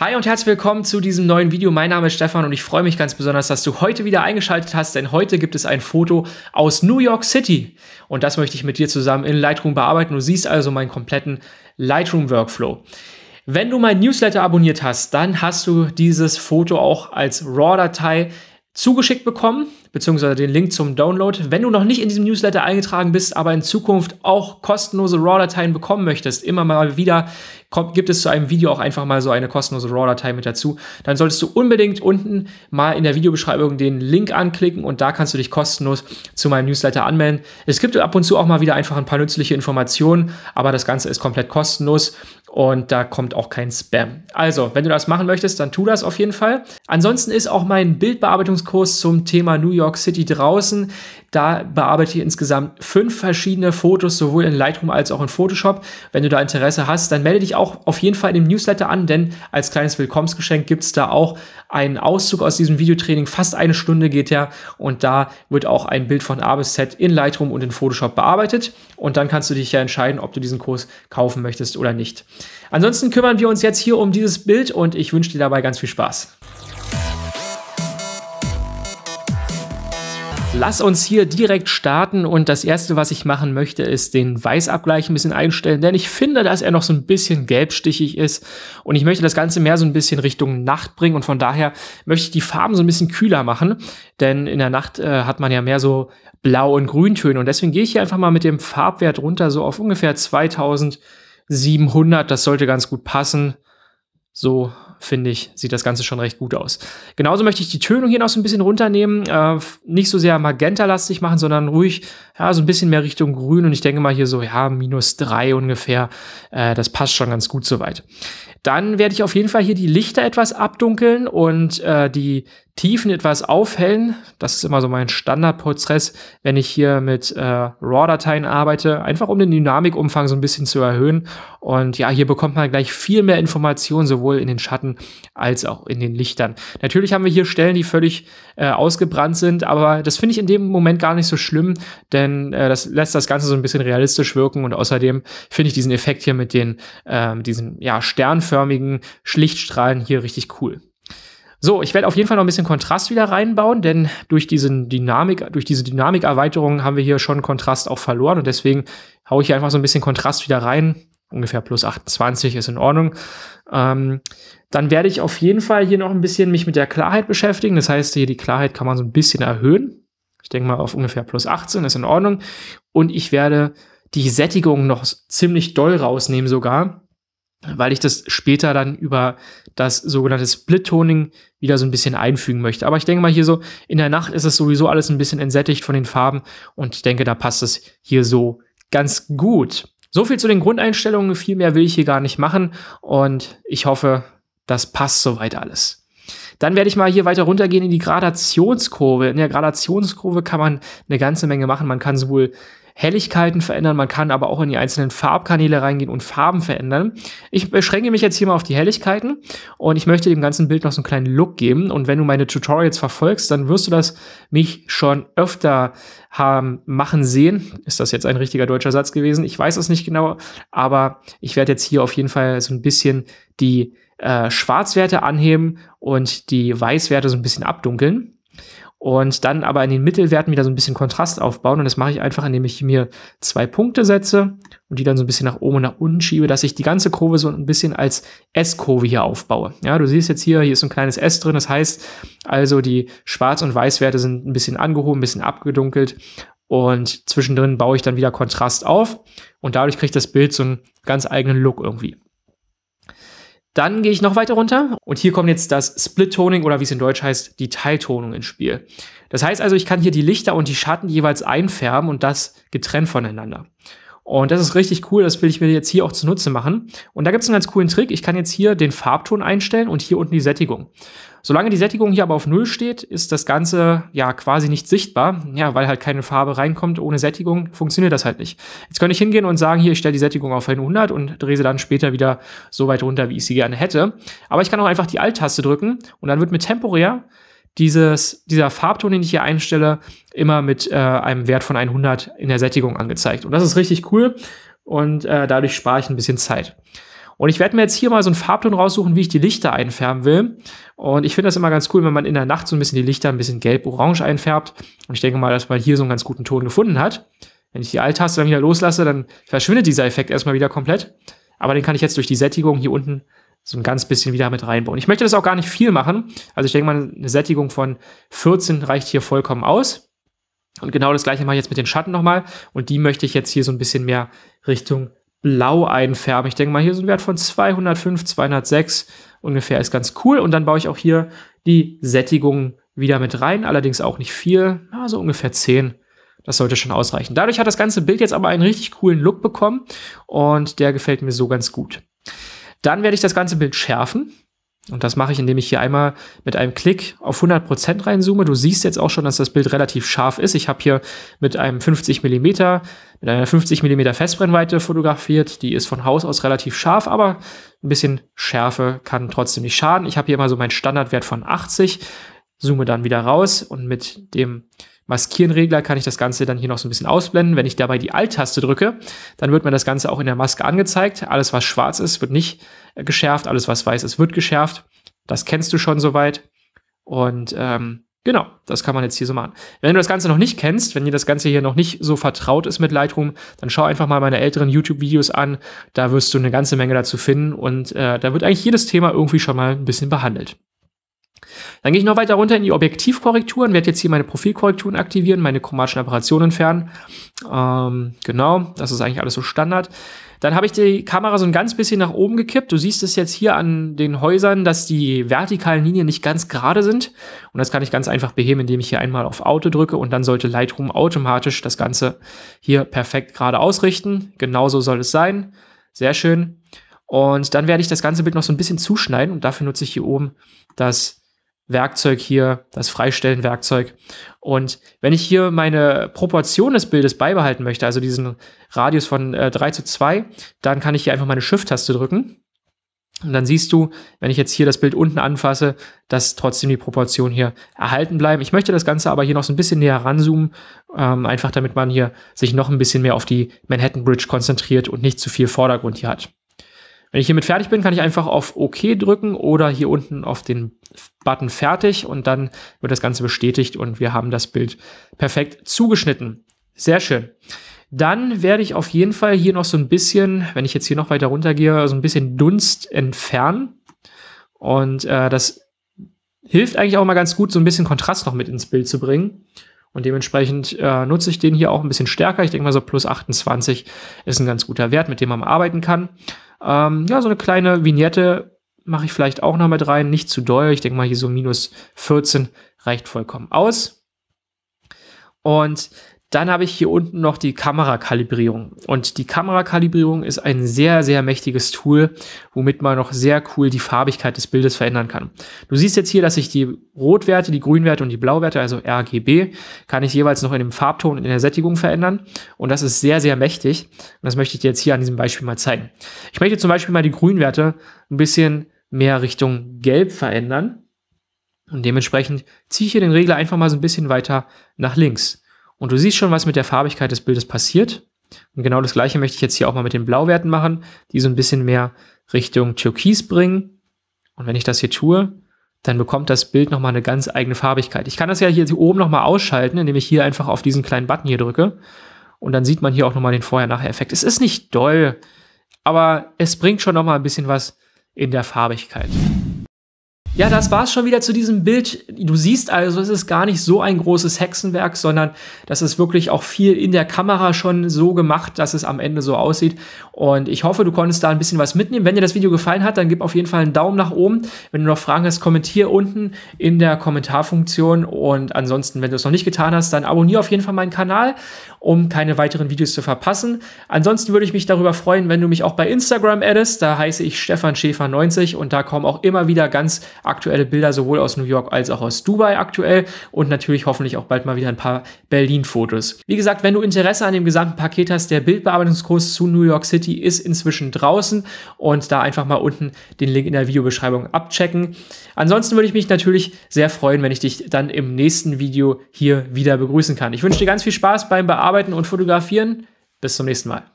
Hi und herzlich willkommen zu diesem neuen Video. Mein Name ist Stefan und ich freue mich ganz besonders, dass du heute wieder eingeschaltet hast, denn heute gibt es ein Foto aus New York City und das möchte ich mit dir zusammen in Lightroom bearbeiten. Du siehst also meinen kompletten Lightroom Workflow. Wenn du mein Newsletter abonniert hast, dann hast du dieses Foto auch als RAW-Datei zugeschickt bekommen, beziehungsweise den Link zum Download. Wenn du noch nicht in diesem Newsletter eingetragen bist, aber in Zukunft auch kostenlose RAW-Dateien bekommen möchtest, immer mal wieder kommt, gibt es zu einem Video auch einfach mal so eine kostenlose RAW-Datei mit dazu, dann solltest du unbedingt unten mal in der Videobeschreibung den Link anklicken und da kannst du dich kostenlos zu meinem Newsletter anmelden. Es gibt ab und zu auch mal wieder einfach ein paar nützliche Informationen, aber das Ganze ist komplett kostenlos und da kommt auch kein Spam. Also, wenn du das machen möchtest, dann tu das auf jeden Fall. Ansonsten ist auch mein Bildbearbeitungskurs zum Thema New York City draußen. Da bearbeite ich insgesamt fünf verschiedene Fotos, sowohl in Lightroom als auch in Photoshop. Wenn du da Interesse hast, dann melde dich auch auf jeden Fall in dem Newsletter an, denn als kleines Willkommensgeschenk gibt es da auch einen Auszug aus diesem Videotraining. Fast eine Stunde geht ja und da wird auch ein Bild von A bis Z in Lightroom und in Photoshop bearbeitet. Und dann kannst du dich ja entscheiden, ob du diesen Kurs kaufen möchtest oder nicht. Ansonsten kümmern wir uns jetzt hier um dieses Bild und ich wünsche dir dabei ganz viel Spaß. Lass uns hier direkt starten und das erste, was ich machen möchte, ist den Weißabgleich ein bisschen einstellen, denn ich finde, dass er noch so ein bisschen gelbstichig ist und ich möchte das Ganze mehr so ein bisschen Richtung Nacht bringen und von daher möchte ich die Farben so ein bisschen kühler machen, denn in der Nacht äh, hat man ja mehr so Blau- und Grüntöne und deswegen gehe ich hier einfach mal mit dem Farbwert runter, so auf ungefähr 2700, das sollte ganz gut passen. So finde ich, sieht das Ganze schon recht gut aus. Genauso möchte ich die Tönung hier noch so ein bisschen runternehmen, äh, nicht so sehr magenta-lastig machen, sondern ruhig, ja, so ein bisschen mehr Richtung grün und ich denke mal hier so, ja, minus drei ungefähr, äh, das passt schon ganz gut soweit. Dann werde ich auf jeden Fall hier die Lichter etwas abdunkeln und äh, die, Tiefen etwas aufhellen. Das ist immer so mein Standardprozess, wenn ich hier mit äh, RAW-Dateien arbeite, einfach um den Dynamikumfang so ein bisschen zu erhöhen. Und ja, hier bekommt man gleich viel mehr Informationen, sowohl in den Schatten als auch in den Lichtern. Natürlich haben wir hier Stellen, die völlig äh, ausgebrannt sind, aber das finde ich in dem Moment gar nicht so schlimm, denn äh, das lässt das Ganze so ein bisschen realistisch wirken und außerdem finde ich diesen Effekt hier mit den, ähm, diesen ja, sternförmigen Schlichtstrahlen hier richtig cool. So, ich werde auf jeden Fall noch ein bisschen Kontrast wieder reinbauen, denn durch, diesen Dynamik, durch diese Dynamikerweiterung haben wir hier schon Kontrast auch verloren und deswegen haue ich hier einfach so ein bisschen Kontrast wieder rein. Ungefähr plus 28 ist in Ordnung. Ähm, dann werde ich auf jeden Fall hier noch ein bisschen mich mit der Klarheit beschäftigen. Das heißt, hier die Klarheit kann man so ein bisschen erhöhen. Ich denke mal auf ungefähr plus 18 ist in Ordnung. Und ich werde die Sättigung noch ziemlich doll rausnehmen sogar weil ich das später dann über das sogenannte Split-Toning wieder so ein bisschen einfügen möchte. Aber ich denke mal hier so, in der Nacht ist es sowieso alles ein bisschen entsättigt von den Farben und ich denke, da passt es hier so ganz gut. So viel zu den Grundeinstellungen, viel mehr will ich hier gar nicht machen und ich hoffe, das passt soweit alles. Dann werde ich mal hier weiter runtergehen in die Gradationskurve. In der Gradationskurve kann man eine ganze Menge machen. Man kann sowohl Helligkeiten verändern, man kann aber auch in die einzelnen Farbkanäle reingehen und Farben verändern. Ich beschränke mich jetzt hier mal auf die Helligkeiten und ich möchte dem ganzen Bild noch so einen kleinen Look geben und wenn du meine Tutorials verfolgst, dann wirst du das mich schon öfter haben, machen sehen. Ist das jetzt ein richtiger deutscher Satz gewesen? Ich weiß es nicht genau, aber ich werde jetzt hier auf jeden Fall so ein bisschen die äh, Schwarzwerte anheben und die Weißwerte so ein bisschen abdunkeln und dann aber in den Mittelwerten wieder so ein bisschen Kontrast aufbauen. Und das mache ich einfach, indem ich mir zwei Punkte setze und die dann so ein bisschen nach oben und nach unten schiebe, dass ich die ganze Kurve so ein bisschen als S-Kurve hier aufbaue. Ja, du siehst jetzt hier, hier ist so ein kleines S drin. Das heißt also, die Schwarz- und Weißwerte sind ein bisschen angehoben, ein bisschen abgedunkelt. Und zwischendrin baue ich dann wieder Kontrast auf und dadurch kriegt das Bild so einen ganz eigenen Look irgendwie. Dann gehe ich noch weiter runter und hier kommt jetzt das Split-Toning oder wie es in Deutsch heißt, die Teiltonung ins Spiel. Das heißt also, ich kann hier die Lichter und die Schatten jeweils einfärben und das getrennt voneinander. Und das ist richtig cool, das will ich mir jetzt hier auch zunutze machen. Und da gibt es einen ganz coolen Trick. Ich kann jetzt hier den Farbton einstellen und hier unten die Sättigung. Solange die Sättigung hier aber auf Null steht, ist das Ganze ja quasi nicht sichtbar. Ja, weil halt keine Farbe reinkommt ohne Sättigung, funktioniert das halt nicht. Jetzt könnte ich hingehen und sagen, hier, ich stelle die Sättigung auf 100 und drehe sie dann später wieder so weit runter, wie ich sie gerne hätte. Aber ich kann auch einfach die Alt-Taste drücken und dann wird mir temporär dieses, dieser Farbton, den ich hier einstelle, immer mit äh, einem Wert von 100 in der Sättigung angezeigt. Und das ist richtig cool und äh, dadurch spare ich ein bisschen Zeit. Und ich werde mir jetzt hier mal so einen Farbton raussuchen, wie ich die Lichter einfärben will. Und ich finde das immer ganz cool, wenn man in der Nacht so ein bisschen die Lichter ein bisschen gelb-orange einfärbt. Und ich denke mal, dass man hier so einen ganz guten Ton gefunden hat. Wenn ich die Alt-Taste dann wieder loslasse, dann verschwindet dieser Effekt erstmal wieder komplett. Aber den kann ich jetzt durch die Sättigung hier unten so ein ganz bisschen wieder mit reinbauen. Ich möchte das auch gar nicht viel machen. Also ich denke mal, eine Sättigung von 14 reicht hier vollkommen aus. Und genau das gleiche mache ich jetzt mit den Schatten nochmal. Und die möchte ich jetzt hier so ein bisschen mehr Richtung Blau einfärben. Ich denke mal, hier so ein Wert von 205, 206 ungefähr ist ganz cool. Und dann baue ich auch hier die Sättigung wieder mit rein. Allerdings auch nicht viel, ja, so ungefähr 10. Das sollte schon ausreichen. Dadurch hat das ganze Bild jetzt aber einen richtig coolen Look bekommen und der gefällt mir so ganz gut. Dann werde ich das ganze Bild schärfen. Und das mache ich, indem ich hier einmal mit einem Klick auf 100% reinzoome. Du siehst jetzt auch schon, dass das Bild relativ scharf ist. Ich habe hier mit einem 50 mm, mit einer 50 mm Festbrennweite fotografiert. Die ist von Haus aus relativ scharf, aber ein bisschen Schärfe kann trotzdem nicht schaden. Ich habe hier immer so meinen Standardwert von 80, zoome dann wieder raus und mit dem Maskierenregler kann ich das Ganze dann hier noch so ein bisschen ausblenden. Wenn ich dabei die Alt-Taste drücke, dann wird mir das Ganze auch in der Maske angezeigt. Alles, was schwarz ist, wird nicht äh, geschärft. Alles, was weiß ist, wird geschärft. Das kennst du schon soweit. Und ähm, Genau, das kann man jetzt hier so machen. Wenn du das Ganze noch nicht kennst, wenn dir das Ganze hier noch nicht so vertraut ist mit Lightroom, dann schau einfach mal meine älteren YouTube-Videos an. Da wirst du eine ganze Menge dazu finden und äh, da wird eigentlich jedes Thema irgendwie schon mal ein bisschen behandelt. Dann gehe ich noch weiter runter in die Objektivkorrekturen, werde jetzt hier meine Profilkorrekturen aktivieren, meine chromatischen Apparationen entfernen. Ähm, genau, das ist eigentlich alles so Standard. Dann habe ich die Kamera so ein ganz bisschen nach oben gekippt. Du siehst es jetzt hier an den Häusern, dass die vertikalen Linien nicht ganz gerade sind. Und das kann ich ganz einfach beheben, indem ich hier einmal auf Auto drücke und dann sollte Lightroom automatisch das Ganze hier perfekt gerade ausrichten. Genauso soll es sein. Sehr schön. Und dann werde ich das ganze Bild noch so ein bisschen zuschneiden und dafür nutze ich hier oben das Werkzeug hier, das Freistellen-Werkzeug. Und wenn ich hier meine Proportion des Bildes beibehalten möchte, also diesen Radius von äh, 3 zu 2, dann kann ich hier einfach meine Shift-Taste drücken. Und dann siehst du, wenn ich jetzt hier das Bild unten anfasse, dass trotzdem die Proportionen hier erhalten bleiben. Ich möchte das Ganze aber hier noch so ein bisschen näher ranzoomen, ähm, einfach damit man hier sich noch ein bisschen mehr auf die Manhattan Bridge konzentriert und nicht zu viel Vordergrund hier hat. Wenn ich hiermit fertig bin, kann ich einfach auf OK drücken oder hier unten auf den Button Fertig und dann wird das Ganze bestätigt und wir haben das Bild perfekt zugeschnitten. Sehr schön. Dann werde ich auf jeden Fall hier noch so ein bisschen, wenn ich jetzt hier noch weiter runtergehe, so ein bisschen Dunst entfernen. Und äh, das hilft eigentlich auch mal ganz gut, so ein bisschen Kontrast noch mit ins Bild zu bringen. Und dementsprechend äh, nutze ich den hier auch ein bisschen stärker. Ich denke mal so plus 28 ist ein ganz guter Wert, mit dem man arbeiten kann. Ähm, ja, so eine kleine Vignette mache ich vielleicht auch noch mit rein. Nicht zu doll. Ich denke mal hier so minus 14 reicht vollkommen aus. Und dann habe ich hier unten noch die Kamerakalibrierung. Und die Kamerakalibrierung ist ein sehr, sehr mächtiges Tool, womit man noch sehr cool die Farbigkeit des Bildes verändern kann. Du siehst jetzt hier, dass ich die Rotwerte, die Grünwerte und die Blauwerte, also RGB, kann ich jeweils noch in dem Farbton und in der Sättigung verändern. Und das ist sehr, sehr mächtig. Und das möchte ich dir jetzt hier an diesem Beispiel mal zeigen. Ich möchte zum Beispiel mal die Grünwerte ein bisschen mehr Richtung Gelb verändern. Und dementsprechend ziehe ich hier den Regler einfach mal so ein bisschen weiter nach links. Und du siehst schon, was mit der Farbigkeit des Bildes passiert. Und genau das gleiche möchte ich jetzt hier auch mal mit den Blauwerten machen, die so ein bisschen mehr Richtung Türkis bringen. Und wenn ich das hier tue, dann bekommt das Bild nochmal eine ganz eigene Farbigkeit. Ich kann das ja hier oben nochmal ausschalten, indem ich hier einfach auf diesen kleinen Button hier drücke. Und dann sieht man hier auch nochmal den Vorher-Nachher-Effekt. Es ist nicht doll, aber es bringt schon nochmal ein bisschen was in der Farbigkeit. Ja, das war's schon wieder zu diesem Bild. Du siehst also, es ist gar nicht so ein großes Hexenwerk, sondern das ist wirklich auch viel in der Kamera schon so gemacht, dass es am Ende so aussieht. Und ich hoffe, du konntest da ein bisschen was mitnehmen. Wenn dir das Video gefallen hat, dann gib auf jeden Fall einen Daumen nach oben. Wenn du noch Fragen hast, kommentier unten in der Kommentarfunktion. Und ansonsten, wenn du es noch nicht getan hast, dann abonniere auf jeden Fall meinen Kanal, um keine weiteren Videos zu verpassen. Ansonsten würde ich mich darüber freuen, wenn du mich auch bei Instagram addest. Da heiße ich Stefan Schäfer 90 und da kommen auch immer wieder ganz aktuelle Bilder sowohl aus New York als auch aus Dubai aktuell und natürlich hoffentlich auch bald mal wieder ein paar Berlin-Fotos. Wie gesagt, wenn du Interesse an dem gesamten Paket hast, der Bildbearbeitungskurs zu New York City ist inzwischen draußen und da einfach mal unten den Link in der Videobeschreibung abchecken. Ansonsten würde ich mich natürlich sehr freuen, wenn ich dich dann im nächsten Video hier wieder begrüßen kann. Ich wünsche dir ganz viel Spaß beim Bearbeiten und Fotografieren. Bis zum nächsten Mal.